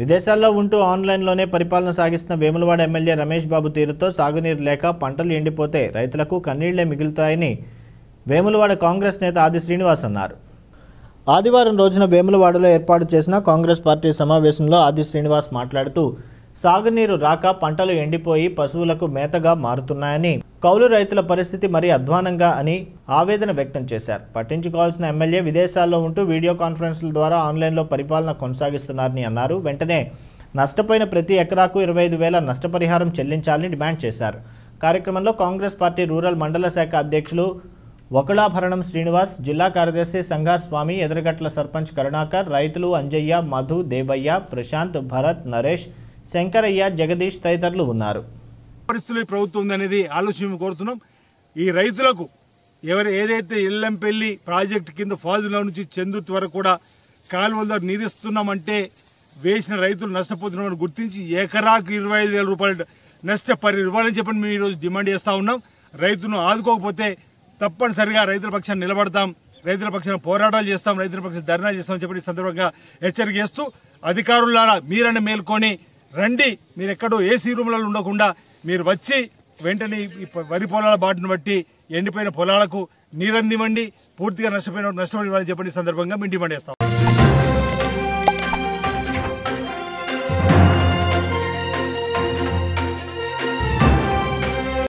విదేశాల్లో ఉంటూ ఆన్లైన్లోనే పరిపాలన సాగిస్తున్న వేములవాడ ఎమ్మెల్యే రమేష్ బాబు తీరుతో సాగునీరు లేక పంటలు ఎండిపోతే రైతులకు కన్నీళ్లే మిగులుతాయని వేములవాడ కాంగ్రెస్ నేత ఆది శ్రీనివాస్ అన్నారు ఆదివారం రోజున వేములవాడలో ఏర్పాటు చేసిన కాంగ్రెస్ పార్టీ సమావేశంలో ఆది శ్రీనివాస్ మాట్లాడుతూ సాగునీరు రాక పంటలు ఎండిపోయి పశువులకు మేతగా మారుతున్నాయని కౌలు రైతుల పరిస్థితి మరీ అధ్వానంగా అని ఆవేదన వ్యక్తం చేశారు పట్టించుకోవాల్సిన ఎమ్మెల్యే విదేశాల్లో ఉంటూ వీడియో కాన్ఫరెన్స్ల ద్వారా ఆన్లైన్లో పరిపాలన కొనసాగిస్తున్నారని అన్నారు వెంటనే నష్టపోయిన ప్రతి ఎకరాకు ఇరవై ఐదు వేల నష్టపరిహారం చెల్లించాలని డిమాండ్ చేశారు కార్యక్రమంలో కాంగ్రెస్ పార్టీ రూరల్ మండల శాఖ అధ్యక్షులు ఒకళాభరణం శ్రీనివాస్ జిల్లా కార్యదర్శి స్వామి ఎదరగట్ల సర్పంచ్ కరుణాకర్ రైతులు అంజయ్య మధు దేవయ్య ప్రశాంత్ భరత్ నరేష్ శంకరయ్య జగదీష్ తదితరులు ఉన్నారు పరిస్థితులు ఈ ప్రభుత్వం ఉంది అనేది ఆలోచన కోరుతున్నాం ఈ రైతులకు ఎవరు ఏదైతే ఇల్లంపల్లి ప్రాజెక్టు కింద ఫాజుల నుంచి చందుర్తి వరకు కూడా కాలువల నిరిస్తున్నామంటే వేసిన రైతులు నష్టపోతున్నామని గుర్తించి ఎకరాకు ఇరవై ఐదు వేల రూపాయలు నష్ట పది రూపాయలని చెప్పని మేము ఈరోజు డిమాండ్ చేస్తూ ఉన్నాం రైతును ఆదుకోకపోతే తప్పనిసరిగా రైతుల పక్షాన్ని నిలబడతాం రైతుల పక్షాన పోరాటాలు చేస్తాం రైతుల పక్షాన్ని ధర్నా చేస్తాం చెప్పి సందర్భంగా హెచ్చరిక చేస్తూ అధికారుల మీరని మేల్కొని రండి మీరు ఎక్కడో ఏసీ రూమ్లలో ఉండకుండా మీరు వచ్చి వెంటనే వరి పొలాల బాటను బట్టి ఎండిపోయిన పొలాలకు నీరందివ్వండి పూర్తిగా నష్టపోయిన నష్టపడి వాళ్ళని చెప్పండి సందర్భంగా మేము డిమాండ్ చేస్తాం